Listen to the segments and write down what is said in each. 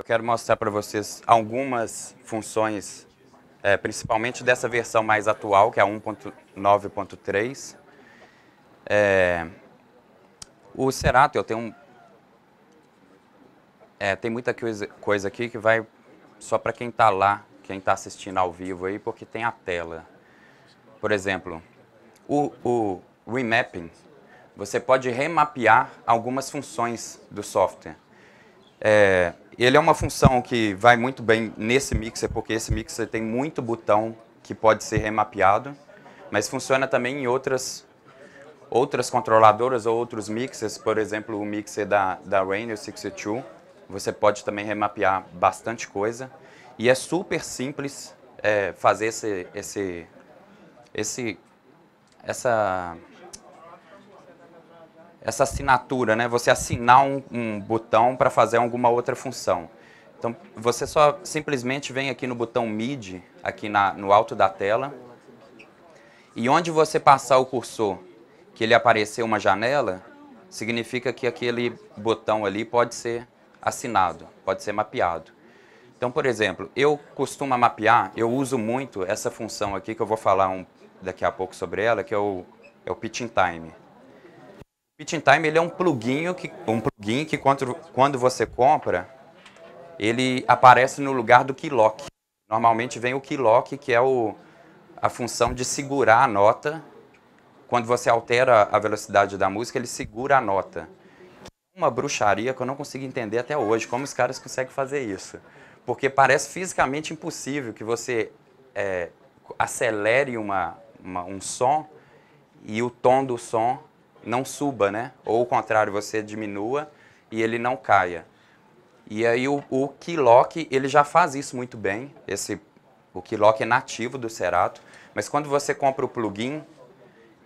Eu quero mostrar para vocês algumas funções, é, principalmente dessa versão mais atual, que é a 1.9.3. É, o Serato, eu tenho um, é, tem muita coisa, coisa aqui que vai só para quem está lá, quem está assistindo ao vivo aí, porque tem a tela. Por exemplo, o, o remapping, você pode remapear algumas funções do software. É, ele é uma função que vai muito bem nesse mixer, porque esse mixer tem muito botão que pode ser remapeado, mas funciona também em outras outras controladoras ou outros mixers, por exemplo, o mixer da, da Rainer 62, você pode também remapear bastante coisa. E é super simples é, fazer esse, esse, esse, essa essa assinatura, né? Você assinar um, um botão para fazer alguma outra função. Então, você só simplesmente vem aqui no botão MIDI, aqui na, no alto da tela, e onde você passar o cursor, que ele aparecer uma janela, significa que aquele botão ali pode ser assinado, pode ser mapeado. Então, por exemplo, eu costumo mapear, eu uso muito essa função aqui, que eu vou falar um, daqui a pouco sobre ela, que é o, é o pitching time. Pitching in Time ele é um plugin que, um plugin que quando, quando você compra, ele aparece no lugar do keylock. Normalmente vem o keylock, que é o, a função de segurar a nota. Quando você altera a velocidade da música, ele segura a nota. Uma bruxaria que eu não consigo entender até hoje, como os caras conseguem fazer isso. Porque parece fisicamente impossível que você é, acelere uma, uma, um som e o tom do som não suba, né? Ou o contrário, você diminua e ele não caia. E aí o, o ele já faz isso muito bem. Esse o Kilock é nativo do Cerato, mas quando você compra o plugin,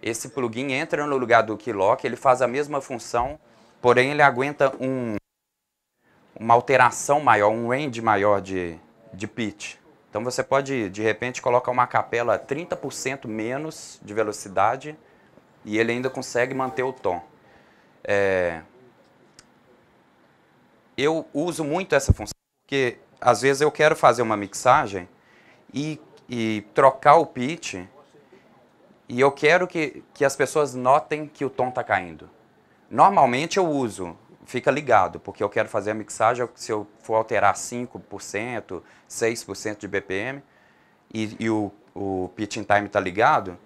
esse plugin entra no lugar do Kilock, ele faz a mesma função, porém ele aguenta um, uma alteração maior, um range maior de, de pitch. Então você pode, de repente, colocar uma capela 30% menos de velocidade e ele ainda consegue manter o tom. É... Eu uso muito essa função porque às vezes eu quero fazer uma mixagem e, e trocar o pitch e eu quero que, que as pessoas notem que o tom está caindo. Normalmente eu uso, fica ligado, porque eu quero fazer a mixagem, se eu for alterar 5%, 6% de BPM e, e o, o pitch in time está ligado,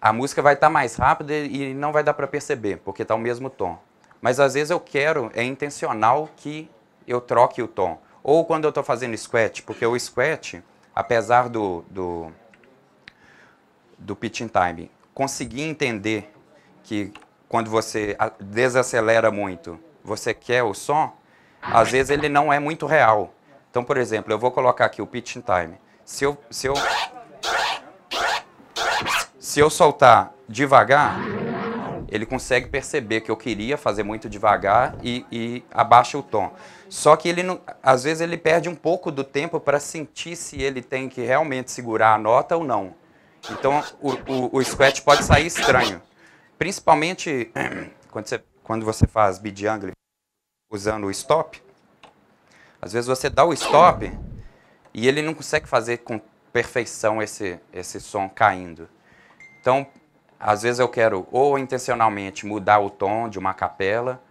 a música vai estar tá mais rápida e não vai dar para perceber, porque está o mesmo tom. Mas às vezes eu quero, é intencional que eu troque o tom. Ou quando eu estou fazendo squat, porque o squat, apesar do, do, do pitching time, conseguir entender que quando você desacelera muito, você quer o som, às vezes ele não é muito real. Então, por exemplo, eu vou colocar aqui o pitching time. Se eu, se eu se eu soltar devagar, ele consegue perceber que eu queria fazer muito devagar e, e abaixa o tom. Só que ele não, às vezes ele perde um pouco do tempo para sentir se ele tem que realmente segurar a nota ou não. Então o, o, o scratch pode sair estranho. Principalmente quando você, quando você faz beat usando o stop. Às vezes você dá o stop e ele não consegue fazer com perfeição esse, esse som caindo. Então, às vezes eu quero ou intencionalmente mudar o tom de uma capela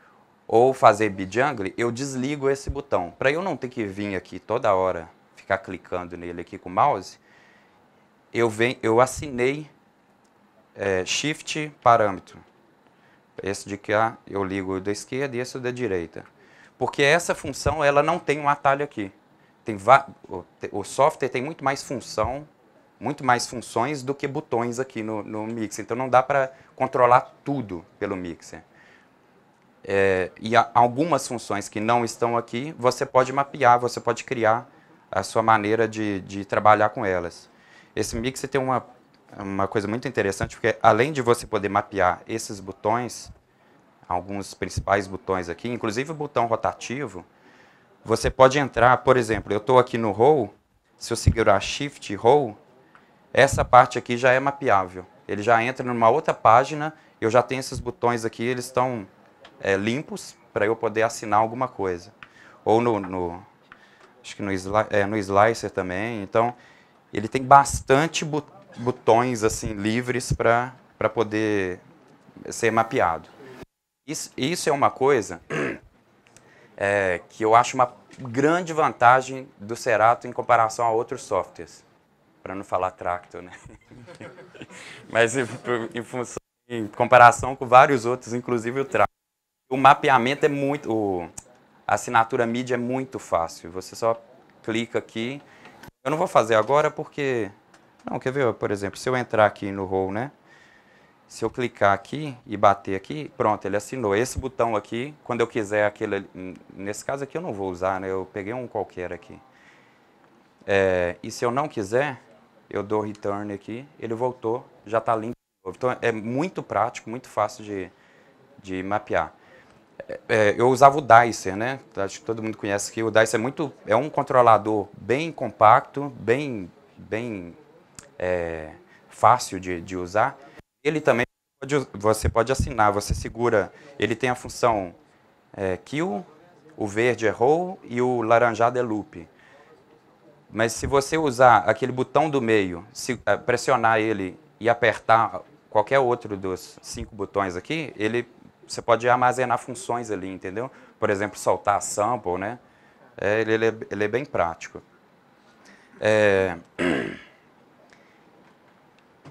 ou fazer bidjungle, eu desligo esse botão. Para eu não ter que vir aqui toda hora, ficar clicando nele aqui com o mouse, eu, venho, eu assinei é, Shift parâmetro. Esse de cá eu ligo da esquerda e esse da direita. Porque essa função ela não tem um atalho aqui. Tem o software tem muito mais função muito mais funções do que botões aqui no, no mixer. Então não dá para controlar tudo pelo mixer. É, e algumas funções que não estão aqui, você pode mapear, você pode criar a sua maneira de, de trabalhar com elas. Esse mixer tem uma, uma coisa muito interessante, porque além de você poder mapear esses botões, alguns principais botões aqui, inclusive o botão rotativo, você pode entrar, por exemplo, eu estou aqui no roll, se eu segurar Shift Roll, essa parte aqui já é mapeável. Ele já entra numa outra página, eu já tenho esses botões aqui, eles estão é, limpos para eu poder assinar alguma coisa. Ou no, no acho que no, é, no slicer também. Então, ele tem bastante botões assim livres para poder ser mapeado. Isso, isso é uma coisa é, que eu acho uma grande vantagem do Serato em comparação a outros softwares para não falar tracto, né? Mas em, em, função, em comparação com vários outros, inclusive o tracto. O mapeamento é muito, o, a assinatura mídia é muito fácil. Você só clica aqui. Eu não vou fazer agora porque, não, quer ver? Por exemplo, se eu entrar aqui no roll, né? Se eu clicar aqui e bater aqui, pronto, ele assinou. Esse botão aqui, quando eu quiser aquele, nesse caso aqui eu não vou usar, né? Eu peguei um qualquer aqui. É, e se eu não quiser, eu dou return aqui, ele voltou, já está limpo. Então é muito prático, muito fácil de, de mapear. É, é, eu usava o Dicer, né? Acho que todo mundo conhece que o Dicer é muito, é um controlador bem compacto, bem, bem é, fácil de, de usar. Ele também pode, você pode assinar, você segura. Ele tem a função é, kill, o verde é roll e o laranjado é loop. Mas se você usar aquele botão do meio, se, uh, pressionar ele e apertar qualquer outro dos cinco botões aqui, ele, você pode armazenar funções ali, entendeu? Por exemplo, soltar a sample, né? É, ele, ele, é, ele, é, bem prático. É...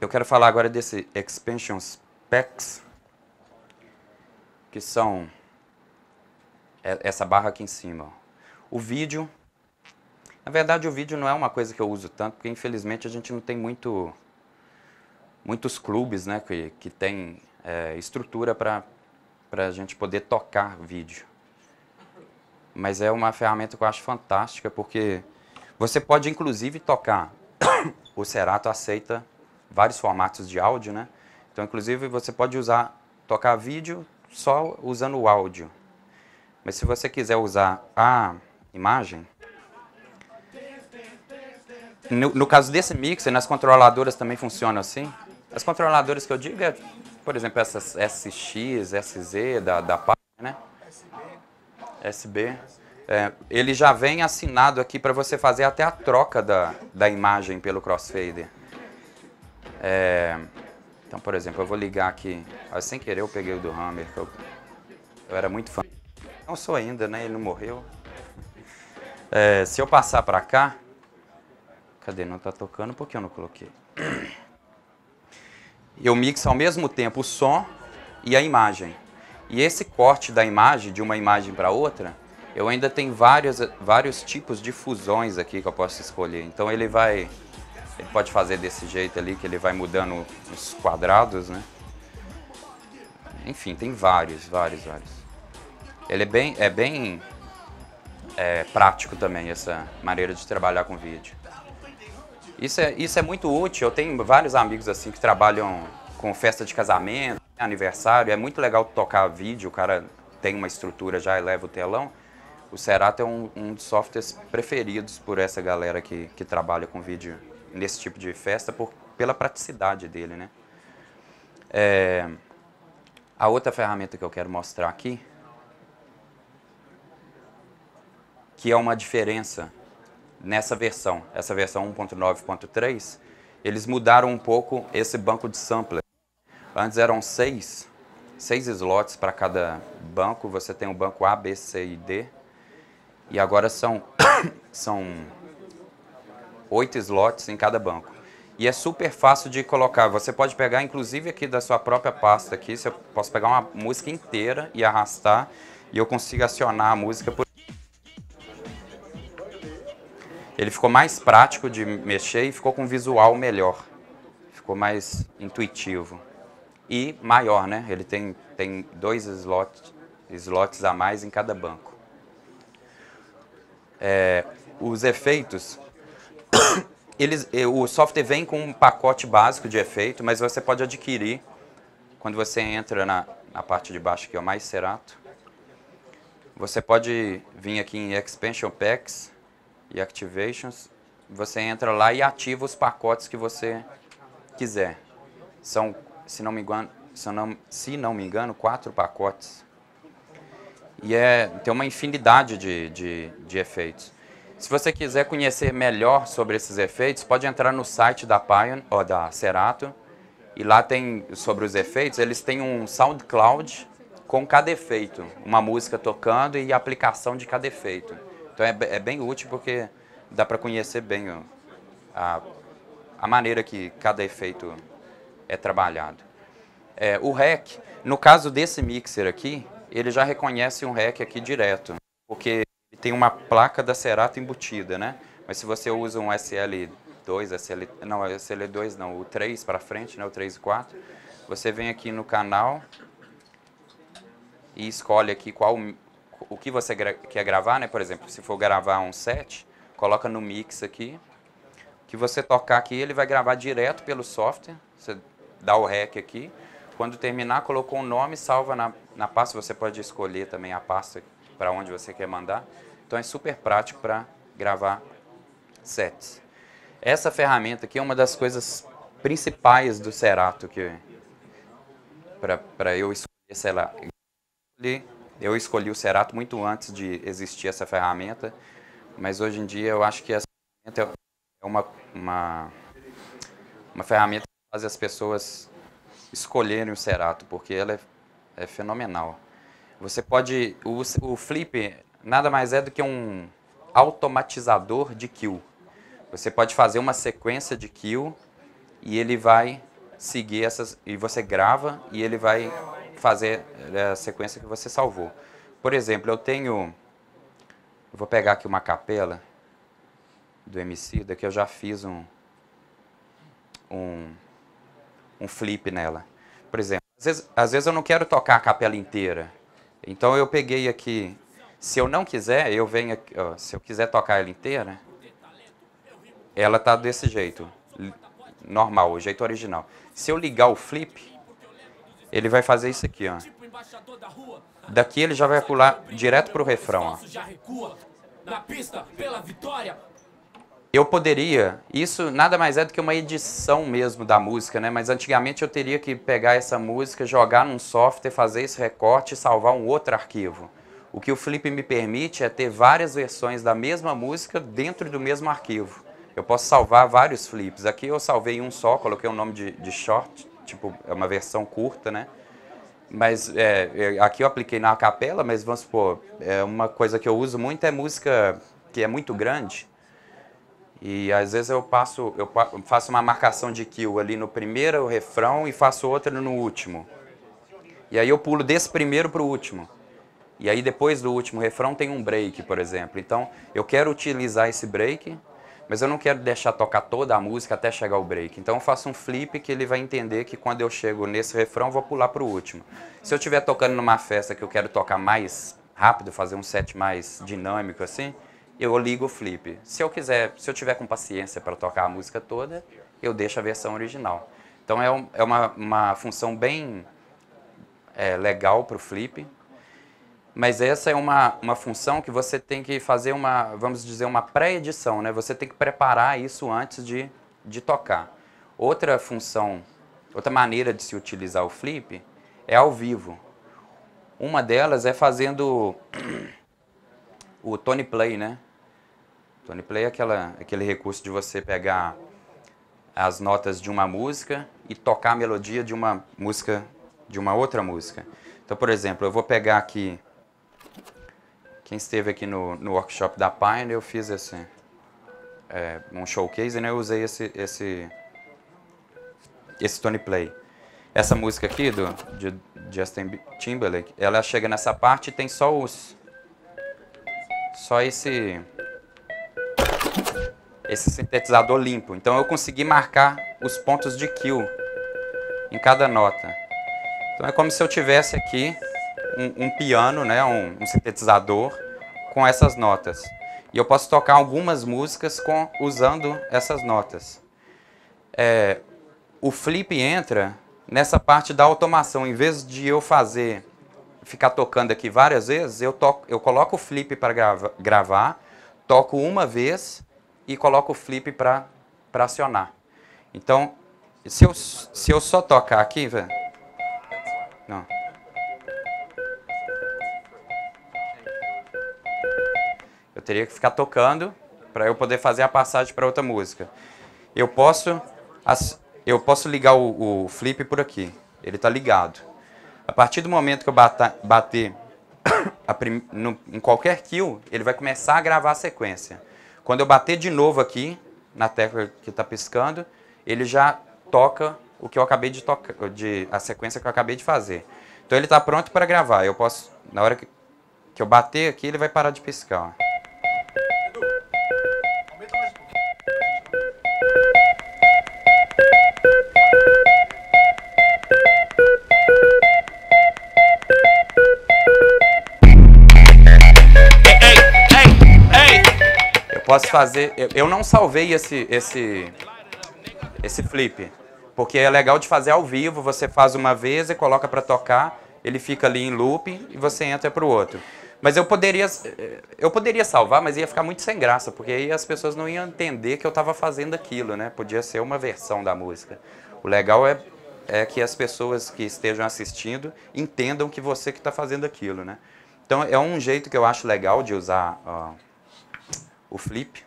Eu quero falar agora desse Expansions Packs, que são essa barra aqui em cima. O vídeo, na verdade, o vídeo não é uma coisa que eu uso tanto, porque infelizmente a gente não tem muito, muitos clubes né, que, que tem é, estrutura para a gente poder tocar vídeo. Mas é uma ferramenta que eu acho fantástica, porque você pode inclusive tocar. o Serato aceita vários formatos de áudio, né? Então, inclusive, você pode usar, tocar vídeo só usando o áudio. Mas se você quiser usar a imagem, no, no caso desse mixer, nas controladoras também funciona assim? As controladoras que eu digo é, por exemplo, essas SX, SZ da, da né? SB. É, ele já vem assinado aqui para você fazer até a troca da, da imagem pelo crossfader. É, então, por exemplo, eu vou ligar aqui. Ah, sem querer eu peguei o do Hammer, que eu, eu era muito fã. Não sou ainda, né? Ele não morreu. É, se eu passar para cá, Cadê? Não está tocando porque eu não coloquei. Eu mixo ao mesmo tempo o som e a imagem. E esse corte da imagem, de uma imagem para outra, eu ainda tenho vários, vários tipos de fusões aqui que eu posso escolher. Então ele vai. Ele pode fazer desse jeito ali, que ele vai mudando os quadrados, né? Enfim, tem vários, vários, vários. Ele é bem, é bem é, prático também, essa maneira de trabalhar com vídeo. Isso é, isso é muito útil. Eu tenho vários amigos assim que trabalham com festa de casamento, aniversário. É muito legal tocar vídeo, o cara tem uma estrutura já e leva o telão. O Serato é um, um dos softwares preferidos por essa galera que, que trabalha com vídeo nesse tipo de festa, por, pela praticidade dele, né? É, a outra ferramenta que eu quero mostrar aqui, que é uma diferença nessa versão, essa versão 1.9.3, eles mudaram um pouco esse banco de sampler. Antes eram seis, seis slots para cada banco, você tem o um banco A, B, C e D, e agora são, são oito slots em cada banco. E é super fácil de colocar, você pode pegar inclusive aqui da sua própria pasta aqui, eu posso pegar uma música inteira e arrastar, e eu consigo acionar a música por Ele ficou mais prático de mexer e ficou com visual melhor. Ficou mais intuitivo. E maior, né? Ele tem, tem dois slots, slots a mais em cada banco. É, os efeitos. Eles, eh, o software vem com um pacote básico de efeito, mas você pode adquirir quando você entra na, na parte de baixo que é o mais cerato. Você pode vir aqui em Expansion Packs e Activations, você entra lá e ativa os pacotes que você quiser. São, se não me engano, se não, se não me engano quatro pacotes. E é, tem uma infinidade de, de, de efeitos. Se você quiser conhecer melhor sobre esses efeitos, pode entrar no site da Pion, ou da Cerato, e lá tem sobre os efeitos, eles têm um SoundCloud com cada efeito, uma música tocando e a aplicação de cada efeito. Então é, é bem útil porque dá para conhecer bem a, a maneira que cada efeito é trabalhado. É, o REC, no caso desse mixer aqui, ele já reconhece um REC aqui direto, porque tem uma placa da Serato embutida, né? Mas se você usa um SL2, SL, não, SL2 não, o 3 para frente, né, o 3 e 4, você vem aqui no canal e escolhe aqui qual o que você quer gravar, né? Por exemplo, se for gravar um set, coloca no mix aqui. Que você tocar aqui, ele vai gravar direto pelo software. Você dá o REC aqui. Quando terminar, colocou o um nome, salva na, na pasta. Você pode escolher também a pasta para onde você quer mandar. Então é super prático para gravar sets. Essa ferramenta aqui é uma das coisas principais do Serato que para eu escolher, sei lá, escolher eu escolhi o Cerato muito antes de existir essa ferramenta, mas hoje em dia eu acho que essa ferramenta é uma, uma, uma ferramenta que faz as pessoas escolherem o Cerato, porque ela é, é fenomenal. Você pode. O, o Flip nada mais é do que um automatizador de kill. Você pode fazer uma sequência de kill e ele vai seguir essas. E você grava e ele vai fazer é, a sequência que você salvou. Por exemplo, eu tenho, eu vou pegar aqui uma capela do MC, daqui eu já fiz um, um, um flip nela. Por exemplo, às vezes, às vezes eu não quero tocar a capela inteira, então eu peguei aqui, se eu não quiser, eu venho aqui, ó, se eu quiser tocar ela inteira, ela tá desse jeito, normal, o jeito original. Se eu ligar o flip, ele vai fazer isso aqui, ó. Daqui ele já vai pular direto pro refrão, ó. Eu poderia, isso nada mais é do que uma edição mesmo da música, né? Mas antigamente eu teria que pegar essa música, jogar num software, fazer esse recorte e salvar um outro arquivo. O que o Flip me permite é ter várias versões da mesma música dentro do mesmo arquivo. Eu posso salvar vários flips. Aqui eu salvei um só, coloquei o um nome de, de short, tipo, é uma versão curta, né? Mas é, é, aqui eu apliquei na capela, mas vamos supor, é uma coisa que eu uso muito é música que é muito grande. E às vezes eu passo, eu faço uma marcação de kill ali no primeiro refrão e faço outra no último. E aí eu pulo desse primeiro para o último. E aí depois do último refrão tem um break, por exemplo. Então eu quero utilizar esse break mas eu não quero deixar tocar toda a música até chegar o break. Então eu faço um flip que ele vai entender que quando eu chego nesse refrão, vou pular para o último. Se eu estiver tocando numa festa que eu quero tocar mais rápido, fazer um set mais dinâmico assim, eu ligo o flip. Se eu quiser, se eu tiver com paciência para tocar a música toda, eu deixo a versão original. Então é, um, é uma, uma função bem é, legal para o flip, mas essa é uma, uma função que você tem que fazer uma, vamos dizer, uma pré-edição, né? Você tem que preparar isso antes de, de tocar. Outra função, outra maneira de se utilizar o flip é ao vivo. Uma delas é fazendo o Tony Play, né? Tony Play é aquela, aquele recurso de você pegar as notas de uma música e tocar a melodia de uma música, de uma outra música. Então, por exemplo, eu vou pegar aqui quem esteve aqui no, no workshop da Pine, eu fiz esse, é, um showcase e né, eu usei esse, esse, esse Tony Play. Essa música aqui do de Justin Timberlake, ela chega nessa parte e tem só os... Só esse... Esse sintetizador limpo. Então eu consegui marcar os pontos de kill em cada nota. Então é como se eu tivesse aqui um, um piano, né, um, um sintetizador com essas notas. E eu posso tocar algumas músicas com, usando essas notas. É, o flip entra nessa parte da automação. Em vez de eu fazer, ficar tocando aqui várias vezes, eu, toco, eu coloco o flip para grava, gravar, toco uma vez e coloco o flip para acionar. Então, se eu, se eu só tocar aqui, velho. Não. teria que ficar tocando para eu poder fazer a passagem para outra música. Eu posso, eu posso ligar o, o flip por aqui, ele está ligado. A partir do momento que eu bata, bater prim, no, em qualquer kill, ele vai começar a gravar a sequência. Quando eu bater de novo aqui, na tecla que está piscando, ele já toca o que eu acabei de tocar, de, a sequência que eu acabei de fazer. Então ele está pronto para gravar. Eu posso, na hora que, que eu bater aqui, ele vai parar de piscar. Ó. posso fazer... Eu, eu não salvei esse, esse, esse flip, porque é legal de fazer ao vivo, você faz uma vez e coloca para tocar, ele fica ali em loop e você entra para o outro. Mas eu poderia, eu poderia salvar, mas ia ficar muito sem graça, porque aí as pessoas não iam entender que eu estava fazendo aquilo, né? Podia ser uma versão da música. O legal é, é que as pessoas que estejam assistindo entendam que você que está fazendo aquilo, né? Então é um jeito que eu acho legal de usar ó, o flip.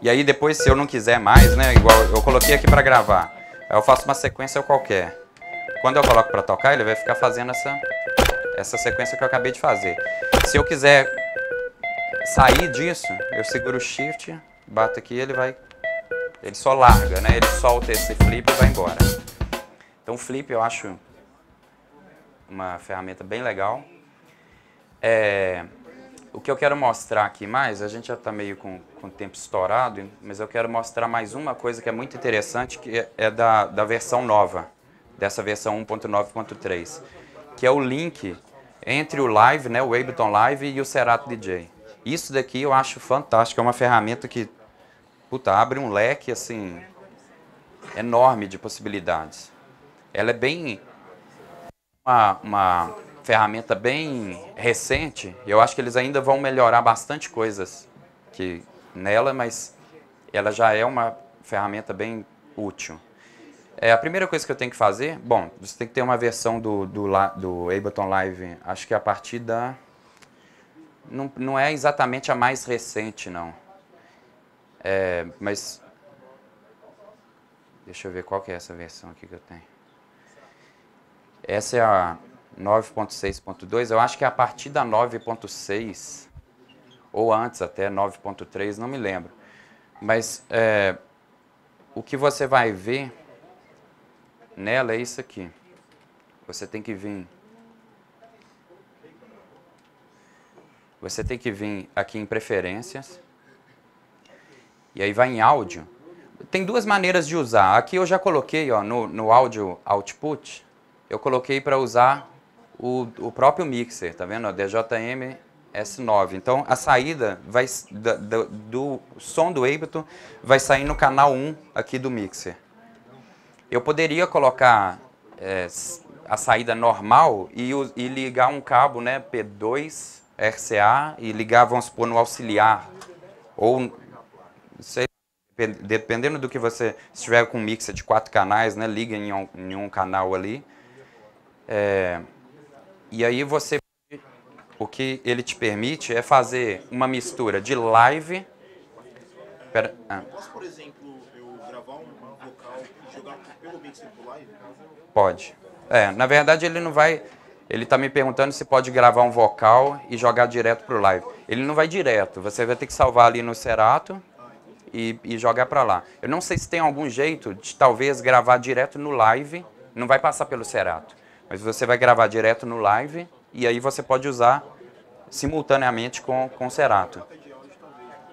E aí depois, se eu não quiser mais, né, igual eu coloquei aqui para gravar, eu faço uma sequência qualquer. Quando eu coloco para tocar, ele vai ficar fazendo essa, essa sequência que eu acabei de fazer. Se eu quiser sair disso, eu seguro o shift, bato aqui ele vai... Ele só larga, né? Ele solta esse flip e vai embora. Então flip eu acho uma ferramenta bem legal. É, o que eu quero mostrar aqui mais, a gente já está meio com, com o tempo estourado, mas eu quero mostrar mais uma coisa que é muito interessante, que é, é da, da versão nova, dessa versão 1.9.3, que é o link entre o Live, né, o Ableton Live e o Serato DJ. Isso daqui eu acho fantástico, é uma ferramenta que puta, abre um leque assim enorme de possibilidades. Ela é bem uma, uma ferramenta bem recente. Eu acho que eles ainda vão melhorar bastante coisas que nela, mas ela já é uma ferramenta bem útil. É, a primeira coisa que eu tenho que fazer, bom, você tem que ter uma versão do, do, do Ableton Live, acho que a partir da... Não, não é exatamente a mais recente, não. É, mas... Deixa eu ver qual que é essa versão aqui que eu tenho. Essa é a 9.6.2, eu acho que é a partir da 9.6, ou antes até 9.3, não me lembro. Mas é, o que você vai ver nela é isso aqui. Você tem que vir. Você tem que vir aqui em preferências. E aí vai em áudio. Tem duas maneiras de usar. Aqui eu já coloquei ó, no, no áudio output. Eu coloquei para usar o, o próprio mixer, tá vendo? A DJM S9. Então a saída vai, da, da, do som do Ableton vai sair no canal 1 aqui do mixer. Eu poderia colocar é, a saída normal e, e, ligar um cabo né, P2 RCA e ligar, vamos supor, no auxiliar. Ou, sei, dependendo do que você estiver tiver com um mixer de quatro canais, né, liga em um, em um canal ali. É, e aí você o que ele te permite é fazer uma mistura de live. Pera, ah. Posso, por exemplo, eu gravar um vocal e jogar pelo Mixer pro live? Pode. É, na verdade ele não vai. Ele está me perguntando se pode gravar um vocal e jogar direto pro live. Ele não vai direto. Você vai ter que salvar ali no Serato e, e jogar para lá. Eu não sei se tem algum jeito de talvez gravar direto no live. Não vai passar pelo Serato. Mas você vai gravar direto no live e aí você pode usar simultaneamente com, com o Serato.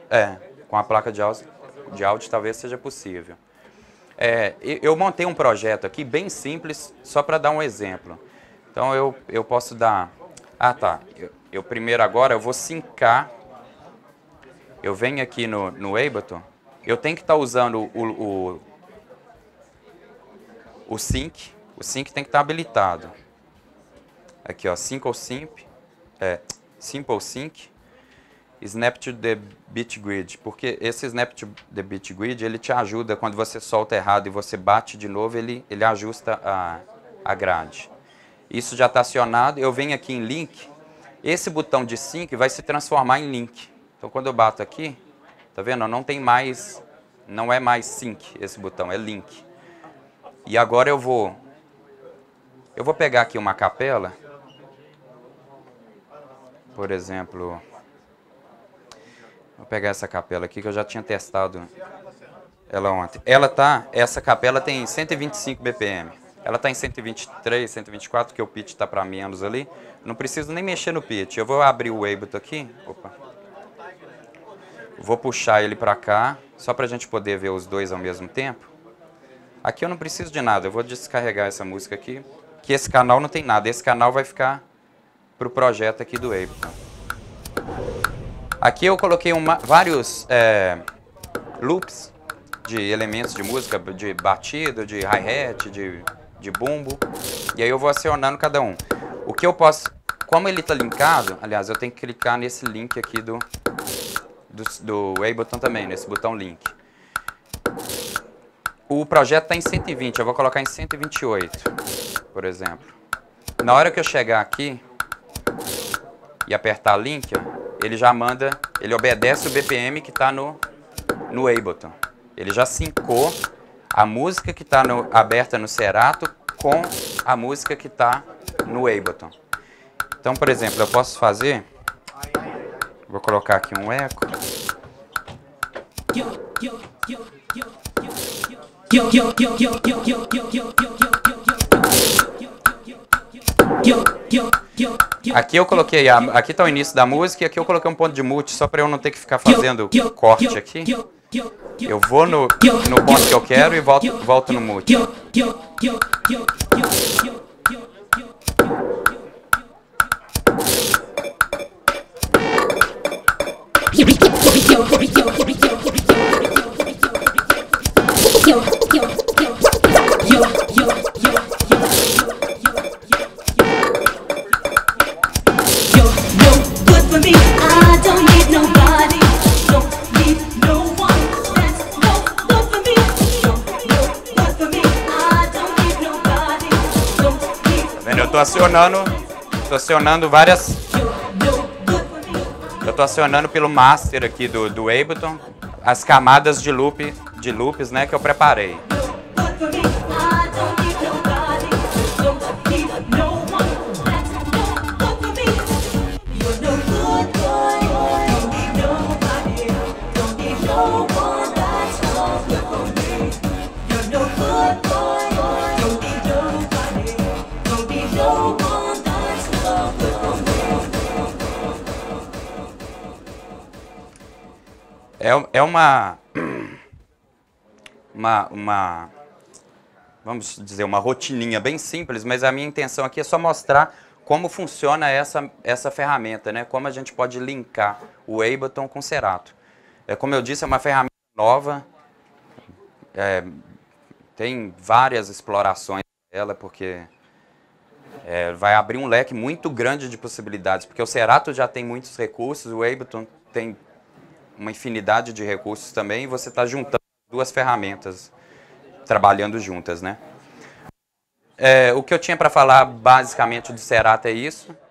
É, com a placa de áudio, de áudio talvez seja possível. É, eu montei um projeto aqui bem simples, só para dar um exemplo. Então eu, eu posso dar... Ah, tá. Eu, eu primeiro agora eu vou sincar. Eu venho aqui no, no Ableton. Eu tenho que estar tá usando o, o, o sync o sync tem que estar habilitado. Aqui, ó, Simple sync, é, Simple Sync, Snap to the BitGrid, porque esse Snap to the BitGrid, ele te ajuda quando você solta errado e você bate de novo, ele, ele ajusta a, a grade. Isso já está acionado, eu venho aqui em Link, esse botão de Sync vai se transformar em Link. Então, quando eu bato aqui, tá vendo? Não tem mais, não é mais Sync esse botão, é Link. E agora eu vou eu vou pegar aqui uma capela, por exemplo, vou pegar essa capela aqui que eu já tinha testado ela ontem. Ela tá, essa capela tem 125 BPM. Ela está em 123, 124, que o pitch está para menos ali. Não preciso nem mexer no pitch. Eu vou abrir o Ableton aqui. Opa. Vou puxar ele para cá, só para a gente poder ver os dois ao mesmo tempo. Aqui eu não preciso de nada. Eu vou descarregar essa música aqui, que esse canal não tem nada. Esse canal vai ficar para o projeto aqui do Ableton. Aqui eu coloquei uma, vários é, loops de elementos de música, de batida, de hi-hat, de, de bumbo. E aí eu vou acionando cada um. O que eu posso... Como ele está linkado, aliás, eu tenho que clicar nesse link aqui do, do, do Ableton também, nesse botão link. O projeto está em 120, eu vou colocar em 128 por exemplo. Na hora que eu chegar aqui e apertar link, ele já manda, ele obedece o BPM que está no, no Ableton. Ele já sincou a música que está aberta no Serato com a música que está no Ableton. Então, por exemplo, eu posso fazer... Vou colocar aqui um eco. Yo, yo, yo, yo, yo, yo, yo, yo, yo, yo, yo, yo, yo, yo. Aqui eu coloquei, a, aqui tá o início da música e aqui eu coloquei um ponto de mute só para eu não ter que ficar fazendo corte aqui. Eu vou no, no ponto que eu quero e volto, volto no mute. tô acionando. Tô acionando várias. Eu tô acionando pelo master aqui do, do Ableton as camadas de loop de loops né, que eu preparei. É, é uma, uma, uma, vamos dizer, uma rotininha bem simples, mas a minha intenção aqui é só mostrar como funciona essa, essa ferramenta, né? como a gente pode linkar o Ableton com o Serato. É, como eu disse, é uma ferramenta nova, é, tem várias explorações dela, porque é, vai abrir um leque muito grande de possibilidades, porque o Serato já tem muitos recursos, o Ableton tem uma infinidade de recursos também e você está juntando duas ferramentas trabalhando juntas, né? É, o que eu tinha para falar basicamente do Serato é isso.